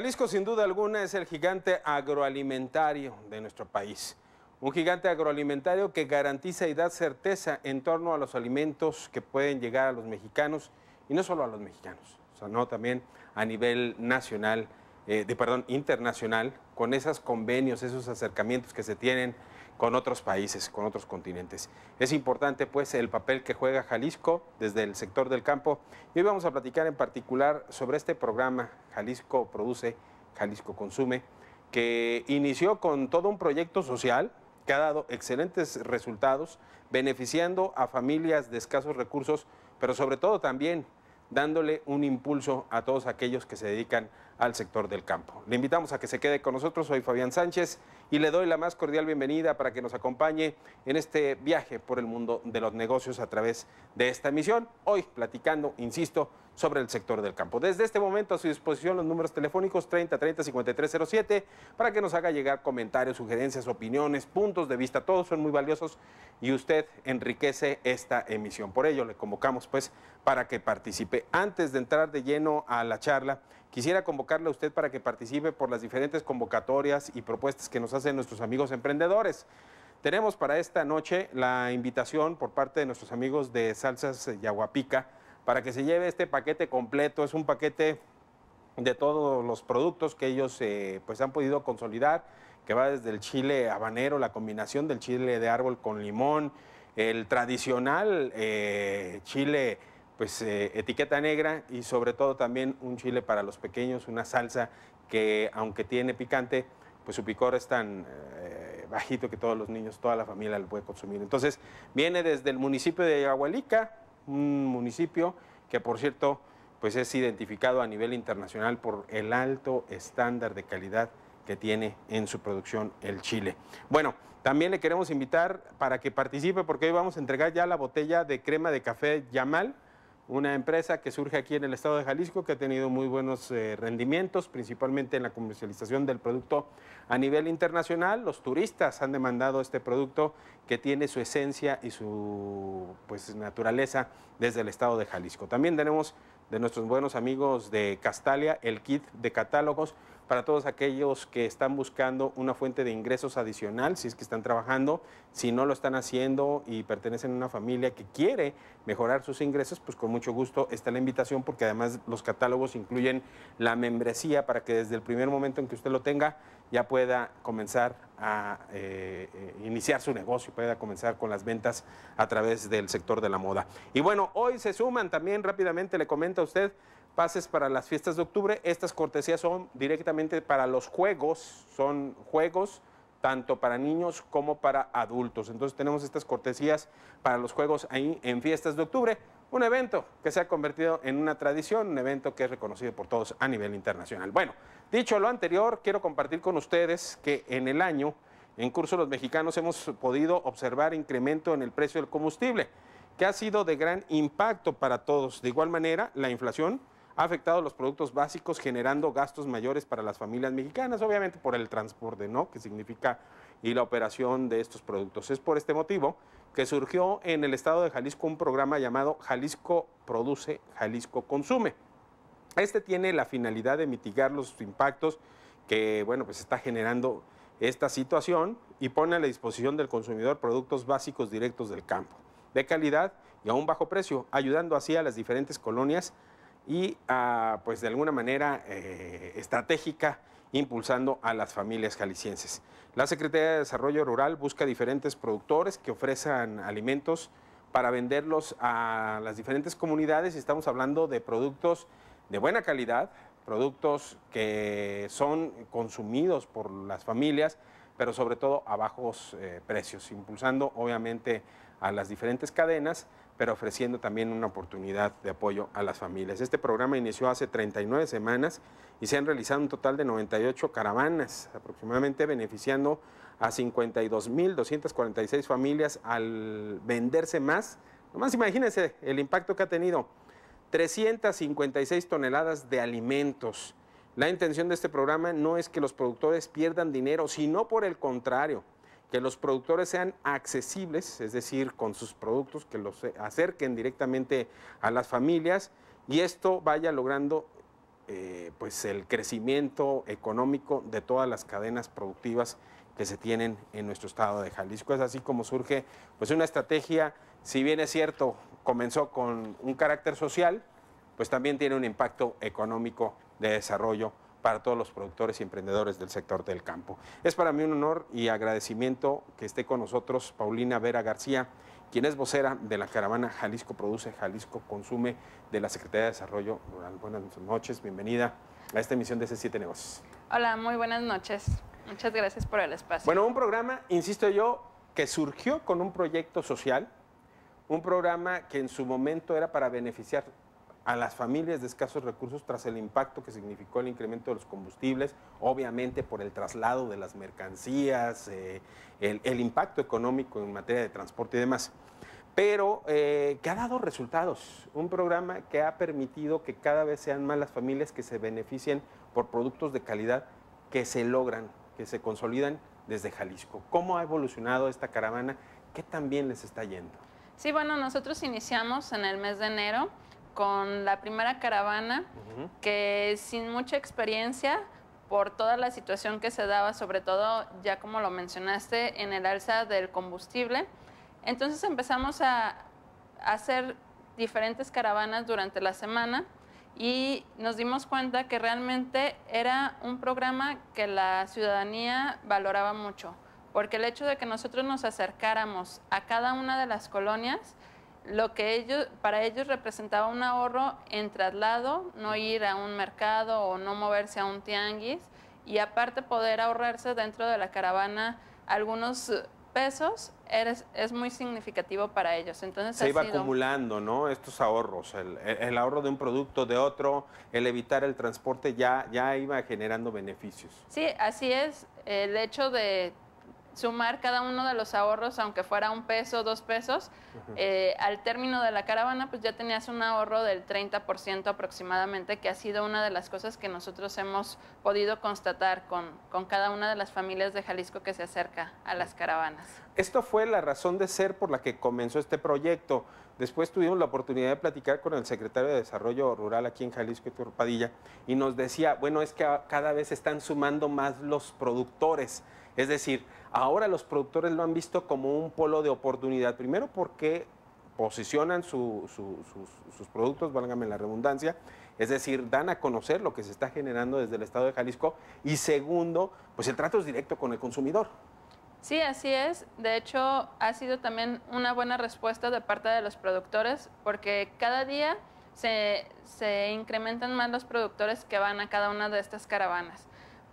Jalisco sin duda alguna es el gigante agroalimentario de nuestro país. Un gigante agroalimentario que garantiza y da certeza en torno a los alimentos que pueden llegar a los mexicanos y no solo a los mexicanos, sino también a nivel nacional, eh, de, perdón, internacional, con esos convenios, esos acercamientos que se tienen con otros países, con otros continentes. Es importante pues el papel que juega Jalisco desde el sector del campo y hoy vamos a platicar en particular sobre este programa Jalisco Produce, Jalisco Consume, que inició con todo un proyecto social que ha dado excelentes resultados, beneficiando a familias de escasos recursos, pero sobre todo también dándole un impulso a todos aquellos que se dedican a al sector del campo. Le invitamos a que se quede con nosotros, soy Fabián Sánchez y le doy la más cordial bienvenida para que nos acompañe en este viaje por el mundo de los negocios a través de esta emisión, hoy platicando, insisto, sobre el sector del campo. Desde este momento a su disposición los números telefónicos 30 30 5307 para que nos haga llegar comentarios, sugerencias, opiniones, puntos de vista, todos son muy valiosos y usted enriquece esta emisión. Por ello le convocamos pues para que participe. Antes de entrar de lleno a la charla, Quisiera convocarle a usted para que participe por las diferentes convocatorias y propuestas que nos hacen nuestros amigos emprendedores. Tenemos para esta noche la invitación por parte de nuestros amigos de Salsas Yaguapica para que se lleve este paquete completo. Es un paquete de todos los productos que ellos eh, pues han podido consolidar, que va desde el chile habanero, la combinación del chile de árbol con limón, el tradicional eh, chile pues eh, etiqueta negra y sobre todo también un chile para los pequeños, una salsa que aunque tiene picante, pues su picor es tan eh, bajito que todos los niños, toda la familia lo puede consumir. Entonces, viene desde el municipio de Agualica, un municipio que por cierto, pues es identificado a nivel internacional por el alto estándar de calidad que tiene en su producción el chile. Bueno, también le queremos invitar para que participe porque hoy vamos a entregar ya la botella de crema de café Yamal una empresa que surge aquí en el estado de Jalisco, que ha tenido muy buenos eh, rendimientos, principalmente en la comercialización del producto a nivel internacional. Los turistas han demandado este producto que tiene su esencia y su pues, naturaleza desde el estado de Jalisco. También tenemos de nuestros buenos amigos de Castalia el kit de catálogos para todos aquellos que están buscando una fuente de ingresos adicional, si es que están trabajando, si no lo están haciendo y pertenecen a una familia que quiere mejorar sus ingresos, pues con mucho gusto está la invitación porque además los catálogos incluyen la membresía para que desde el primer momento en que usted lo tenga ya pueda comenzar a eh, eh, iniciar su negocio, pueda comenzar con las ventas a través del sector de la moda. Y bueno, hoy se suman también rápidamente, le comento a usted, pases para las fiestas de octubre. Estas cortesías son directamente para los juegos, son juegos tanto para niños como para adultos. Entonces tenemos estas cortesías para los juegos ahí en fiestas de octubre, un evento que se ha convertido en una tradición, un evento que es reconocido por todos a nivel internacional. Bueno, dicho lo anterior, quiero compartir con ustedes que en el año en curso los mexicanos hemos podido observar incremento en el precio del combustible, que ha sido de gran impacto para todos. De igual manera, la inflación ha afectado los productos básicos generando gastos mayores para las familias mexicanas, obviamente por el transporte, ¿no? Que significa y la operación de estos productos. Es por este motivo que surgió en el estado de Jalisco un programa llamado Jalisco Produce, Jalisco Consume. Este tiene la finalidad de mitigar los impactos que, bueno, pues está generando esta situación y pone a la disposición del consumidor productos básicos directos del campo, de calidad y a un bajo precio, ayudando así a las diferentes colonias y ah, pues de alguna manera eh, estratégica impulsando a las familias jaliscienses. La Secretaría de Desarrollo Rural busca diferentes productores que ofrezcan alimentos para venderlos a las diferentes comunidades estamos hablando de productos de buena calidad, productos que son consumidos por las familias, pero sobre todo a bajos eh, precios, impulsando obviamente a las diferentes cadenas pero ofreciendo también una oportunidad de apoyo a las familias. Este programa inició hace 39 semanas y se han realizado un total de 98 caravanas, aproximadamente beneficiando a 52.246 familias al venderse más. Nomás imagínense el impacto que ha tenido. 356 toneladas de alimentos. La intención de este programa no es que los productores pierdan dinero, sino por el contrario, que los productores sean accesibles, es decir, con sus productos que los acerquen directamente a las familias y esto vaya logrando eh, pues el crecimiento económico de todas las cadenas productivas que se tienen en nuestro estado de Jalisco. Es así como surge pues una estrategia, si bien es cierto, comenzó con un carácter social, pues también tiene un impacto económico de desarrollo para todos los productores y emprendedores del sector del campo. Es para mí un honor y agradecimiento que esté con nosotros Paulina Vera García, quien es vocera de la caravana Jalisco Produce, Jalisco Consume de la Secretaría de Desarrollo Rural. Buenas noches, bienvenida a esta emisión de C7 Negocios. Hola, muy buenas noches. Muchas gracias por el espacio. Bueno, un programa, insisto yo, que surgió con un proyecto social, un programa que en su momento era para beneficiar a las familias de escasos recursos tras el impacto que significó el incremento de los combustibles, obviamente por el traslado de las mercancías, eh, el, impacto económico en materia de transporte y demás. Pero eh, que ha dado resultados, un programa que ha permitido que cada vez sean más las familias que se beneficien por productos de calidad que se logran, que se consolidan desde Jalisco. ¿Cómo ha evolucionado esta caravana? ¿Qué tan bien les está yendo? Sí, bueno, nosotros iniciamos en el mes de enero con la primera caravana, que sin mucha experiencia, por toda la situación que se daba, sobre todo, ya como lo mencionaste, en el alza del combustible. Entonces empezamos a hacer diferentes caravanas durante la semana y nos dimos cuenta que realmente era un programa que la ciudadanía valoraba mucho, porque el hecho de que nosotros nos acercáramos a cada una de las colonias, lo que ellos, para ellos representaba un ahorro en traslado, no ir a un mercado o no moverse a un tianguis y aparte poder ahorrarse dentro de la caravana algunos pesos es muy significativo para ellos. Entonces, Se iba acumulando ¿no? estos ahorros, el, el, ahorro de un producto, de otro, el evitar el transporte ya, ya iba generando beneficios. Sí, así es. El hecho de sumar cada uno de los ahorros, aunque fuera un peso, dos pesos, eh, al término de la caravana, pues ya tenías un ahorro del 30% aproximadamente, que ha sido una de las cosas que nosotros hemos podido constatar con, con cada una de las familias de Jalisco que se acerca a las caravanas. Esto fue la razón de ser por la que comenzó este proyecto. Después tuvimos la oportunidad de platicar con el secretario de Desarrollo Rural aquí en Jalisco, y y nos decía, bueno, es que cada vez están sumando más los productores. Es decir, ahora los productores lo han visto como un polo de oportunidad. Primero porque posicionan sus, sus, productos, válgame la redundancia, es decir, dan a conocer lo que se está generando desde el Estado de Jalisco y segundo, pues el trato es directo con el consumidor. Sí, así es. De hecho, ha sido también una buena respuesta de parte de los productores, porque cada día se, se, incrementan más los productores que van a cada una de estas caravanas.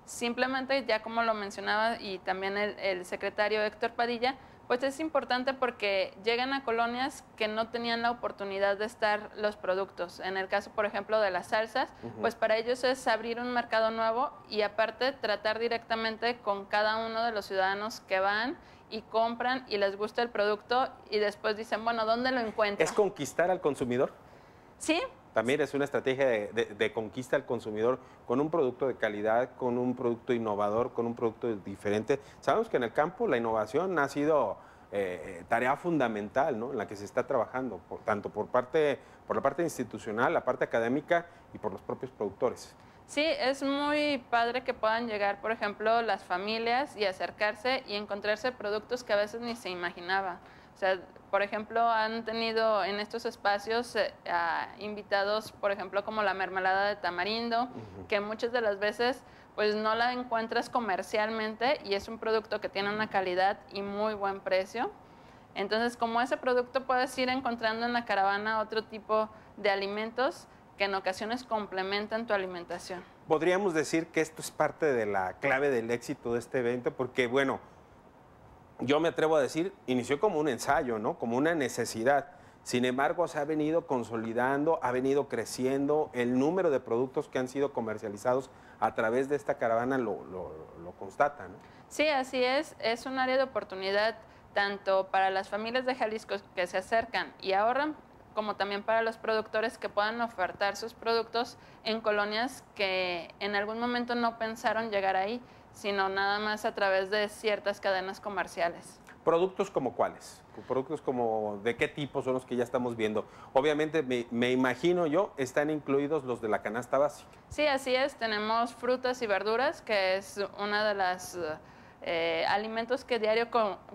Simplemente, ya como lo mencionaba y también el, el secretario Héctor Padilla, pues es importante porque llegan a colonias que no tenían la oportunidad de estar los productos. En el caso, por ejemplo, de las salsas, pues para ellos es abrir un mercado nuevo y aparte tratar directamente con cada uno de los ciudadanos que van y compran y les gusta el producto y después dicen, bueno, ¿dónde lo encuentro? ¿Es conquistar al consumidor? Sí, también es una estrategia de, conquista al consumidor con un producto de calidad, con un producto innovador, con un producto diferente. Sabemos que en el campo la innovación ha sido eh, eh, tarea fundamental en la que se está trabajando, tanto por, parte, por la parte institucional, la parte académica y por los propios productores. Sí, es muy padre que puedan llegar, por ejemplo, las familias y acercarse y encontrarse productos que a veces ni se imaginaba. O sea, por ejemplo, han tenido en estos espacios eh, invitados, por ejemplo, como la mermelada de tamarindo, que muchas de las veces pues, no la encuentras comercialmente y es un producto que tiene una calidad y muy buen precio. Entonces, como ese producto puedes ir encontrando en la caravana otro tipo de alimentos que en ocasiones complementan tu alimentación. Podríamos decir que esto es parte de la clave del éxito de este evento porque, bueno, yo me atrevo a decir, inició como un ensayo, ¿no? Como una necesidad. Sin embargo, se ha venido consolidando, ha venido creciendo el número de productos que han sido comercializados a través de esta caravana lo, constatan. constata, Sí, así es. Es un área de oportunidad tanto para las familias de Jalisco que se acercan y ahorran, como también para los productores que puedan ofertar sus productos en colonias que en algún momento no pensaron llegar ahí sino nada más a través de ciertas cadenas comerciales. ¿Productos como cuáles? ¿Productos como de qué tipo son los que ya estamos viendo? Obviamente, me, imagino yo, están incluidos los de la canasta básica. Sí, así es. Tenemos frutas y verduras, que es una de las... Eh, alimentos que diario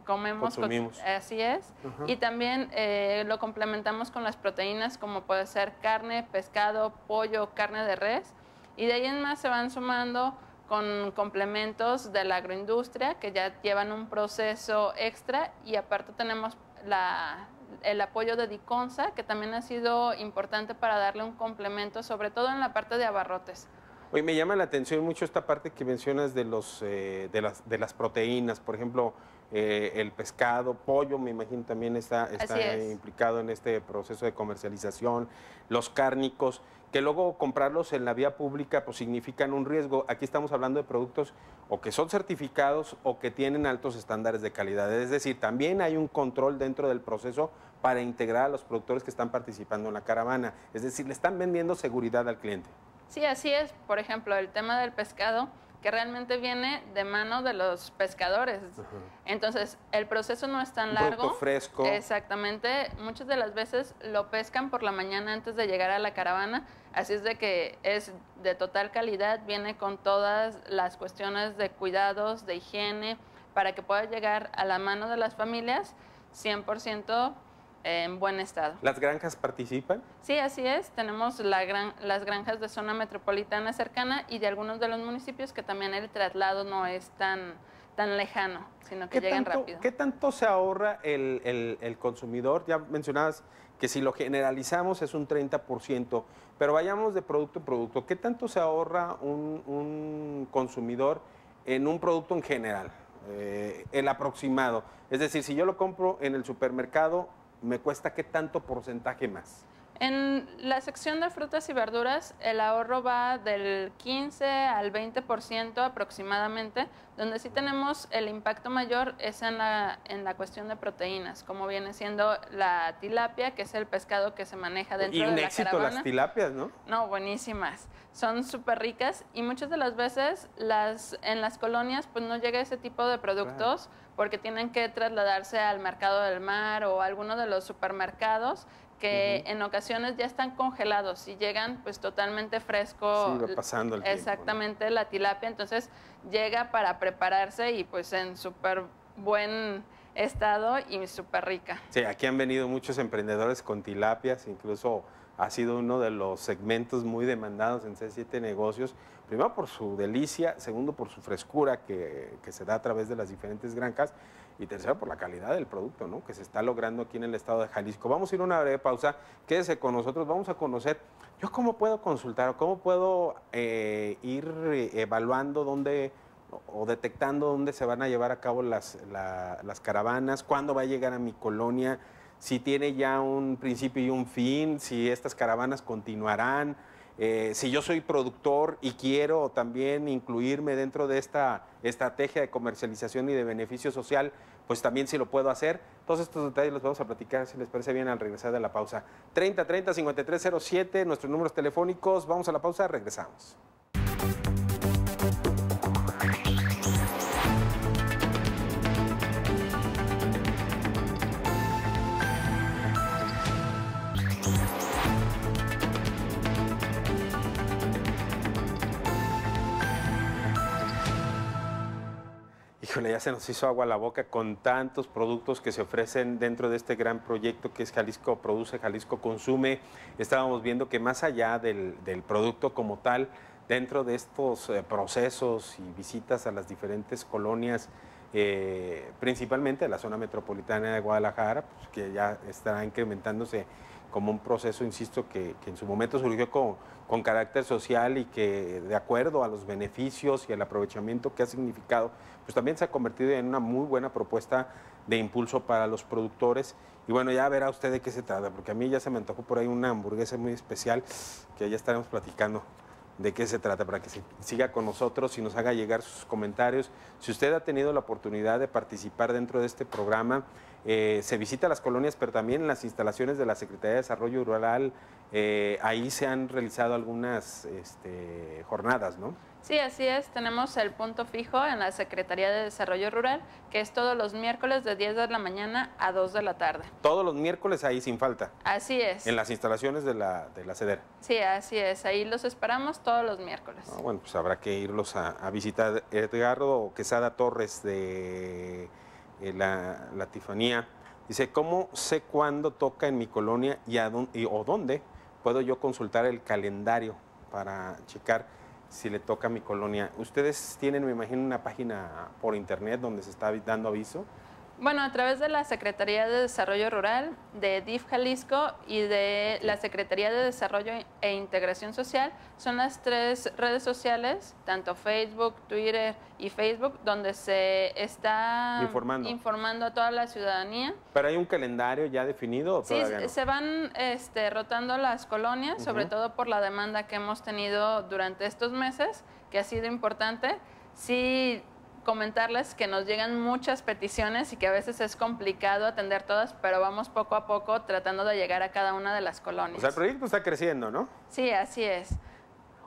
comemos. Consumimos. Así es. Y también eh, lo complementamos con las proteínas como puede ser carne, pescado, pollo, carne de res. Y de ahí en más se van sumando con complementos de la agroindustria que ya llevan un proceso extra y aparte tenemos el apoyo de Diconsa que también ha sido importante para darle un complemento, sobre todo en la parte de abarrotes. Hoy me llama la atención mucho esta parte que mencionas de, los, eh, de, las, de las proteínas, por ejemplo, eh, el pescado, pollo, me imagino también está, implicado en este proceso de comercialización, los cárnicos, que luego comprarlos en la vía pública pues significan un riesgo. Aquí estamos hablando de productos o que son certificados o que tienen altos estándares de calidad. Es decir, también hay un control dentro del proceso para integrar a los productores que están participando en la caravana. Es decir, le están vendiendo seguridad al cliente. Sí, así es. Por ejemplo, el tema del pescado que realmente viene de mano de los pescadores. Entonces, el proceso no es tan largo. fresco. Exactamente. Muchas de las veces lo pescan por la mañana antes de llegar a la caravana. Así es de que es de total calidad, viene con todas las cuestiones de cuidados, de higiene, para que pueda llegar a la mano de las familias 100% en buen estado. ¿Las granjas participan? Sí, así es. Tenemos la las granjas de zona metropolitana cercana y de algunos de los municipios que también el traslado no es tan, tan lejano, sino que llegan rápido. ¿Qué tanto se ahorra el, consumidor? Ya mencionabas que si lo generalizamos es un 30%, pero vayamos de producto en producto. ¿Qué tanto se ahorra un, consumidor en un producto en general? Eh, el aproximado. Es decir, si yo lo compro en el supermercado, me cuesta qué tanto porcentaje más. En la sección de frutas y verduras, el ahorro va del 15 al 20% aproximadamente. Donde sí tenemos el impacto mayor es en la, en la cuestión de proteínas, como viene siendo la tilapia, que es el pescado que se maneja dentro y un éxito las tilapias, ¿no? No, buenísimas. Son súper ricas y muchas de las veces las, en las colonias pues no llega ese tipo de productos. porque tienen que trasladarse al mercado del mar o a alguno de los supermercados que en ocasiones ya están congelados y llegan pues totalmente fresco. pasando Exactamente, la tilapia, entonces llega para prepararse y pues en súper buen estado y súper rica. Sí, aquí han venido muchos emprendedores con tilapias, incluso ha sido uno de los segmentos muy demandados en C7 Negocios, primero por su delicia, segundo por su frescura que, que se da a través de las diferentes granjas y tercero, por la calidad del producto que se está logrando aquí en el estado de Jalisco. Vamos a ir a una breve pausa, quédese con nosotros, vamos a conocer yo cómo puedo consultar o cómo puedo eh, ir evaluando dónde o detectando dónde se van a llevar a cabo las, las caravanas, cuándo va a llegar a mi colonia, si tiene ya un principio y un fin, si estas caravanas continuarán. Eh, si yo soy productor y quiero también incluirme dentro de esta estrategia de comercialización y de beneficio social, pues también si lo puedo hacer. Todos estos detalles los vamos a platicar, si les parece bien, al regresar de la pausa. 30 30 5307, nuestros números telefónicos. Vamos a la pausa, regresamos. ya se nos hizo agua la boca con tantos productos que se ofrecen dentro de este gran proyecto que es Jalisco Produce, Jalisco Consume. Estábamos viendo que más allá del, producto como tal, dentro de estos eh, procesos y visitas a las diferentes colonias, eh, principalmente a la zona metropolitana de Guadalajara, pues, que ya estará incrementándose como un proceso, insisto, que, que en su momento surgió como, con carácter social y que de acuerdo a los beneficios y el aprovechamiento que ha significado, pues también se ha convertido en una muy buena propuesta de impulso para los productores. Y bueno, ya verá usted de qué se trata, porque a mí ya se me antojó por ahí una hamburguesa muy especial que ya estaremos platicando de qué se trata, para que siga con nosotros y nos haga llegar sus comentarios. Si usted ha tenido la oportunidad de participar dentro de este programa, eh, se visita las colonias, pero también las instalaciones de la Secretaría de Desarrollo Rural, eh, ahí se han realizado algunas este, jornadas, ¿no? Sí, así es. Tenemos el punto fijo en la Secretaría de Desarrollo Rural, que es todos los miércoles de 10 de la mañana a 2 de la tarde. Todos los miércoles ahí sin falta. Así es. En las instalaciones de la, de CEDER. Sí, así es. Ahí los esperamos todos los miércoles. Ah, bueno, pues habrá que irlos a, a visitar. Edgardo Quesada Torres de eh, la, la, Dice, ¿cómo sé cuándo toca en mi colonia y, o dónde puedo yo consultar el calendario para checar si le toca a mi colonia? Ustedes tienen, me imagino, una página por internet donde se está dando aviso. Bueno, a través de la Secretaría de Desarrollo Rural, de DIF Jalisco y de la Secretaría de Desarrollo e Integración Social, son las tres redes sociales, tanto Facebook, Twitter y Facebook, donde se está informando, a toda la ciudadanía. ¿Pero hay un calendario ya definido? sí, se van este, rotando las colonias, sobre todo por la demanda que hemos tenido durante estos meses, que ha sido importante. Sí, comentarles que nos llegan muchas peticiones y que a veces es complicado atender todas, pero vamos poco a poco tratando de llegar a cada una de las colonias. O sea, el proyecto está creciendo, ¿no? Sí, así es.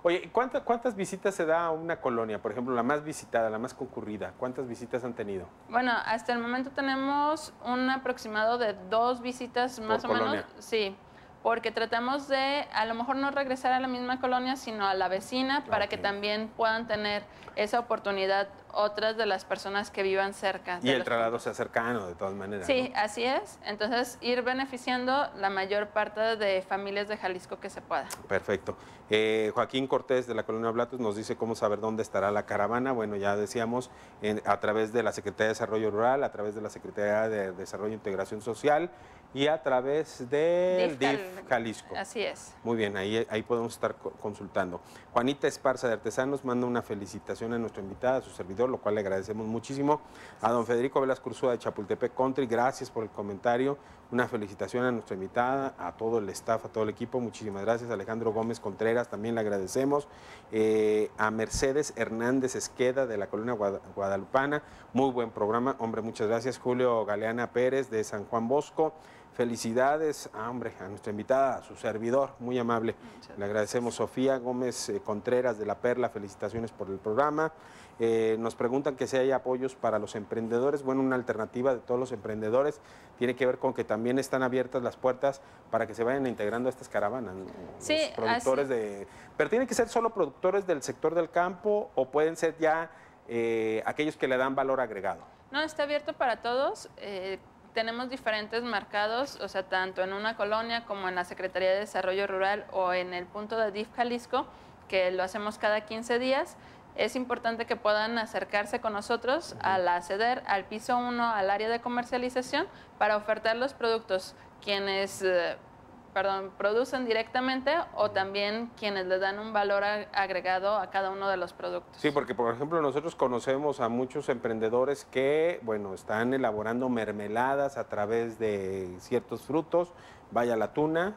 Oye, ¿cuántas, visitas se da a una colonia? Por ejemplo, la más visitada, la más concurrida. ¿Cuántas visitas han tenido? Bueno, hasta el momento tenemos un aproximado de dos visitas más o menos. Sí, porque tratamos de a lo mejor no regresar a la misma colonia, sino a la vecina, para que también puedan tener esa oportunidad otras de las personas que vivan cerca. Y el traslado sea cercano, de todas maneras. Sí, así es. Entonces, ir beneficiando la mayor parte de familias de Jalisco que se pueda. Perfecto. Eh, Joaquín Cortés de la Colonia Blatos nos dice cómo saber dónde estará la caravana. Bueno, ya decíamos, a través de la Secretaría de Desarrollo Rural, a través de la Secretaría de Desarrollo e Integración Social y a través del DIF, Jalisco. Así es. Muy bien, ahí, ahí podemos estar consultando. Juanita Esparza de Artesanos manda una felicitación a nuestra invitada, a su servidor lo cual le agradecemos muchísimo. A don Federico Velas de Chapultepec Country, gracias por el comentario. Una felicitación a nuestra invitada, a todo el staff, a todo el equipo. Muchísimas gracias. Alejandro Gómez Contreras, también le agradecemos. Eh, a Mercedes Hernández Esqueda de la Colonia Guadalupana, muy buen programa. Hombre, muchas gracias. Julio Galeana Pérez de San Juan Bosco. Felicidades, ah, hombre, a nuestra invitada, a su servidor, muy amable. Le agradecemos Sofía Gómez eh, Contreras de La Perla, felicitaciones por el programa. Eh, nos preguntan que si hay apoyos para los emprendedores. Bueno, una alternativa de todos los emprendedores tiene que ver con que también están abiertas las puertas para que se vayan integrando a estas caravanas. Sí, productores de. Pero tienen que ser solo productores del sector del campo o pueden ser ya eh, aquellos que le dan valor agregado. No, está abierto para todos. Eh, tenemos diferentes mercados, o sea, tanto en una colonia como en la Secretaría de Desarrollo Rural o en el punto de DIF Jalisco, que lo hacemos cada 15 días es importante que puedan acercarse con nosotros al acceder al piso 1, al área de comercialización, para ofertar los productos, quienes eh, perdón, producen directamente o también quienes le dan un valor agregado a cada uno de los productos. Sí, porque por ejemplo nosotros conocemos a muchos emprendedores que, bueno, están elaborando mermeladas a través de ciertos frutos, vaya la tuna,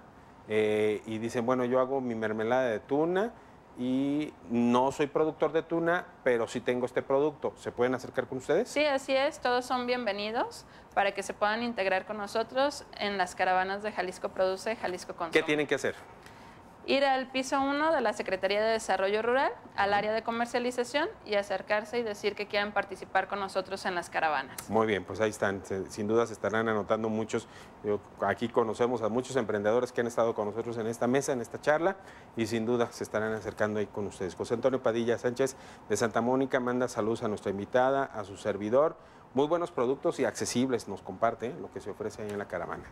eh, y dicen, bueno, yo hago mi mermelada de tuna y no soy productor de tuna, pero sí tengo este producto. ¿Se pueden acercar con ustedes? Sí, así es. Todos son bienvenidos para que se puedan integrar con nosotros en las caravanas de Jalisco Produce, Jalisco con. ¿Qué tienen que hacer? ir al piso 1 de la Secretaría de Desarrollo Rural, al área de comercialización y acercarse y decir que quieran participar con nosotros en las caravanas. Muy bien, pues ahí están. Sin duda se estarán anotando muchos. Aquí conocemos a muchos emprendedores que han estado con nosotros en esta mesa, en esta charla, y sin duda se estarán acercando ahí con ustedes. José Antonio Padilla Sánchez de Santa Mónica manda saludos a nuestra invitada, a su servidor. Muy buenos productos y accesibles nos comparte ¿eh? lo que se ofrece ahí en la caravana.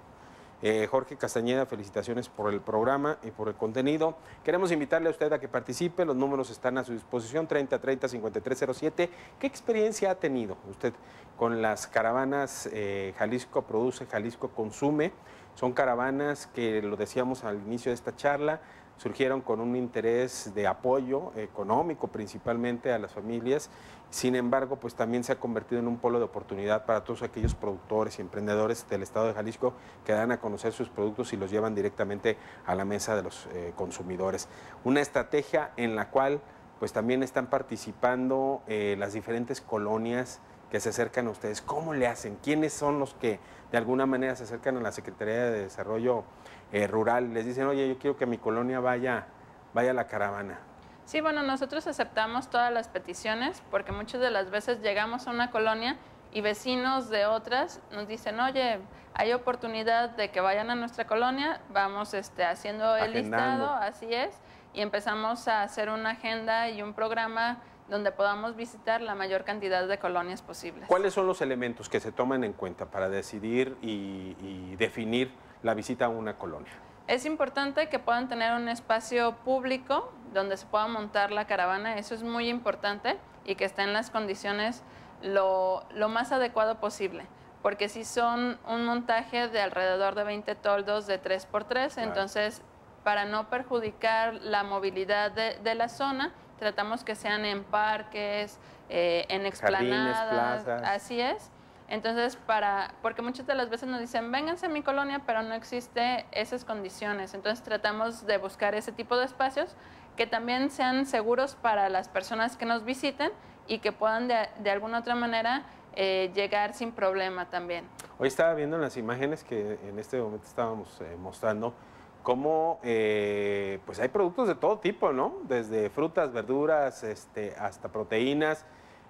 Eh, Jorge Castañeda, felicitaciones por el programa y por el contenido. Queremos invitarle a usted a que participe, los números están a su disposición, 3030-5307. ¿Qué experiencia ha tenido usted con las caravanas eh, Jalisco Produce, Jalisco Consume? Son caravanas que, lo decíamos al inicio de esta charla, surgieron con un interés de apoyo económico principalmente a las familias, sin embargo, pues también se ha convertido en un polo de oportunidad para todos aquellos productores y emprendedores del estado de Jalisco que dan a conocer sus productos y los llevan directamente a la mesa de los eh, consumidores. Una estrategia en la cual pues también están participando eh, las diferentes colonias que se acercan a ustedes. ¿Cómo le hacen? ¿Quiénes son los que de alguna manera se acercan a la Secretaría de Desarrollo eh, rural, les dicen, oye, yo quiero que mi colonia vaya, vaya la caravana. Sí, bueno, nosotros aceptamos todas las peticiones porque muchas de las veces llegamos a una colonia y vecinos de otras nos dicen, oye, hay oportunidad de que vayan a nuestra colonia, vamos este, haciendo el listado, así es, y empezamos a hacer una agenda y un programa donde podamos visitar la mayor cantidad de colonias posibles. ¿Cuáles son los elementos que se toman en cuenta para decidir y definir la visita a una colonia. Es importante que puedan tener un espacio público donde se pueda montar la caravana, eso es muy importante y que esté en las condiciones lo, más adecuado posible, porque si son un montaje de alrededor de 20 toldos de 3x3, entonces para no perjudicar la movilidad de, la zona, tratamos que sean en parques, eh, en explanadas, así es, entonces, para, porque muchas de las veces nos dicen, vénganse a mi colonia, pero no existe esas condiciones. Entonces, tratamos de buscar ese tipo de espacios que también sean seguros para las personas que nos visiten y que puedan de, alguna otra manera eh, llegar sin problema también. Hoy estaba viendo en las imágenes que en este momento estábamos eh, mostrando cómo eh, pues hay productos de todo tipo, ¿no? Desde frutas, verduras, este, hasta proteínas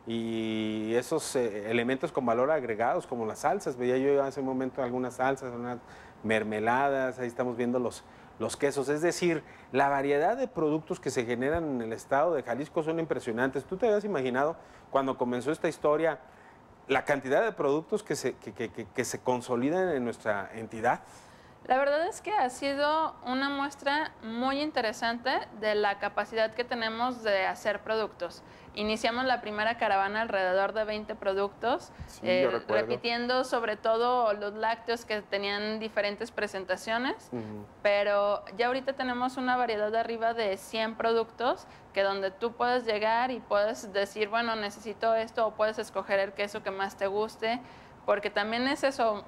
y esos eh, elementos con valor agregados, como las salsas. Veía yo hace un momento algunas salsas, unas mermeladas, ahí estamos viendo los, quesos. Es decir, la variedad de productos que se generan en el estado de Jalisco son impresionantes. ¿Tú te habías imaginado cuando comenzó esta historia la cantidad de productos que se, que, que, que se consolidan en nuestra entidad? La verdad es que ha sido una muestra muy interesante de la capacidad que tenemos de hacer productos. Iniciamos la primera caravana alrededor de 20 productos, eh, repitiendo sobre todo los lácteos que tenían diferentes presentaciones, pero ya ahorita tenemos una variedad de arriba de 100 productos que donde tú puedes llegar y puedes decir, bueno, necesito esto o puedes escoger el queso que más te guste, porque también es eso,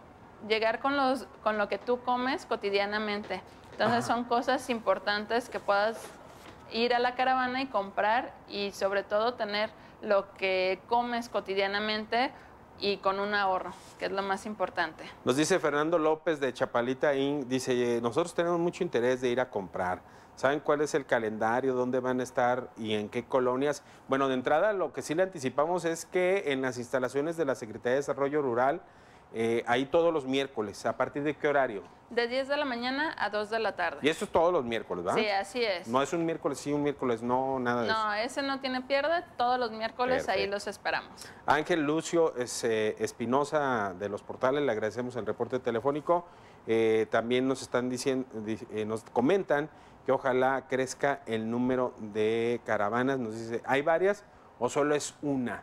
llegar con, los, con lo que tú comes cotidianamente. Entonces son cosas importantes que puedas ir a la caravana y comprar y sobre todo tener lo que comes cotidianamente y con un ahorro, que es lo más importante. Nos dice Fernando López de Chapalita Inc., dice, eh, nosotros tenemos mucho interés de ir a comprar. ¿Saben cuál es el calendario, dónde van a estar y en qué colonias? Bueno, de entrada lo que sí le anticipamos es que en las instalaciones de la Secretaría de Desarrollo Rural, eh, ahí todos los miércoles, ¿a partir de qué horario? De 10 de la mañana a 2 de la tarde. Y eso es todos los miércoles, ¿verdad? Sí, así es. No es un miércoles sí, un miércoles no, nada de eso. No, ese no tiene pierde. Todos los miércoles ahí los esperamos. Ángel Lucio este, Espinosa de los portales, le agradecemos el reporte telefónico. Eh, también nos están diciendo, eh, nos comentan que ojalá crezca el número de caravanas. Nos dice, ¿hay varias o solo es una?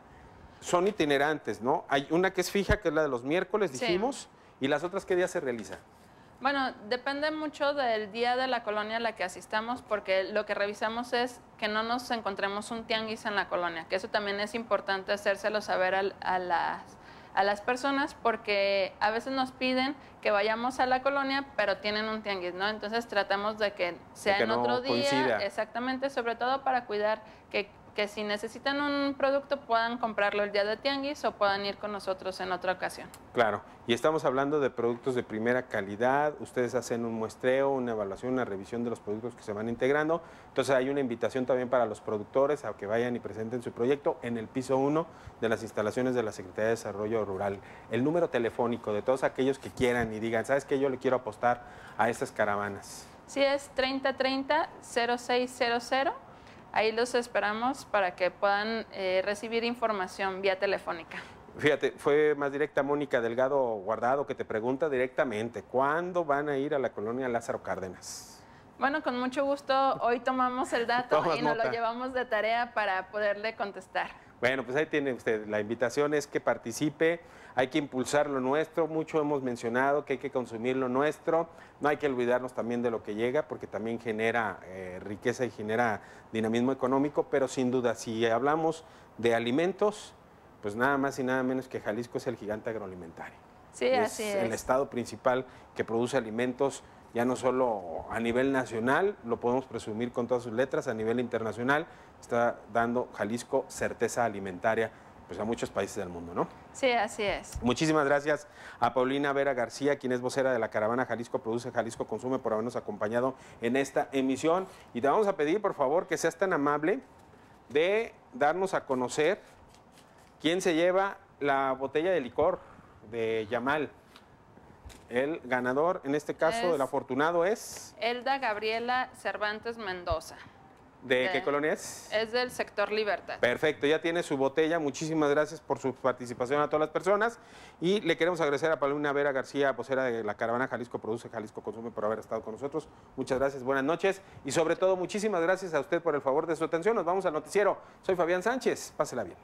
Son itinerantes, ¿no? Hay una que es fija, que es la de los miércoles, dijimos, y las otras, ¿qué día se realiza? Bueno, depende mucho del día de la colonia a la que asistamos, porque lo que revisamos es que no nos encontremos un tianguis en la colonia, que eso también es importante hacérselo saber a, las a las personas porque a veces nos piden que vayamos a la colonia, pero tienen un tianguis, ¿no? Entonces tratamos de que sea en otro día, exactamente, sobre todo para cuidar que que si necesitan un producto puedan comprarlo el día de tianguis o puedan ir con nosotros en otra ocasión. Claro, y estamos hablando de productos de primera calidad, ustedes hacen un muestreo, una evaluación, una revisión de los productos que se van integrando, entonces hay una invitación también para los productores a que vayan y presenten su proyecto en el piso 1 de las instalaciones de la Secretaría de Desarrollo Rural. El número telefónico de todos aquellos que quieran y digan, ¿sabes qué? Yo le quiero apostar a estas caravanas. Sí, es 3030-0600 Ahí los esperamos para que puedan eh, recibir información vía telefónica. Fíjate, fue más directa Mónica Delgado Guardado que te pregunta directamente, ¿cuándo van a ir a la colonia Lázaro Cárdenas? Bueno, con mucho gusto. Hoy tomamos el dato y nos lo llevamos de tarea para poderle contestar. Bueno, pues ahí tiene usted. La invitación es que participe. Hay que impulsar lo nuestro. Mucho hemos mencionado que hay que consumir lo nuestro. No hay que olvidarnos también de lo que llega, porque también genera eh, riqueza y genera dinamismo económico. Pero sin duda, si hablamos de alimentos, pues nada más y nada menos que Jalisco es el gigante agroalimentario. Sí, es. El estado principal que produce alimentos ya no solo a nivel nacional, lo podemos presumir con todas sus letras, a nivel internacional está dando Jalisco certeza alimentaria pues a muchos países del mundo, ¿no? Sí, así es. Muchísimas gracias a Paulina Vera García, quien es vocera de la caravana Jalisco Produce Jalisco Consume, por habernos acompañado en esta emisión. Y te vamos a pedir, por favor, que seas tan amable de darnos a conocer quién se lleva la botella de licor de Yamal. El ganador, en este caso, el afortunado es... Elda Gabriela Cervantes Mendoza. ¿De, qué colonia es? Es del sector Libertad. Perfecto, ya tiene su botella. Muchísimas gracias por su participación a todas las personas. Y le queremos agradecer a Paloma Vera García, posera de la Caravana Jalisco Produce, Jalisco Consume, por haber estado con nosotros. Muchas gracias, buenas noches. Y sobre todo, muchísimas gracias a usted por el favor de su atención. Nos vamos al noticiero. Soy Fabián Sánchez. Pásela bien.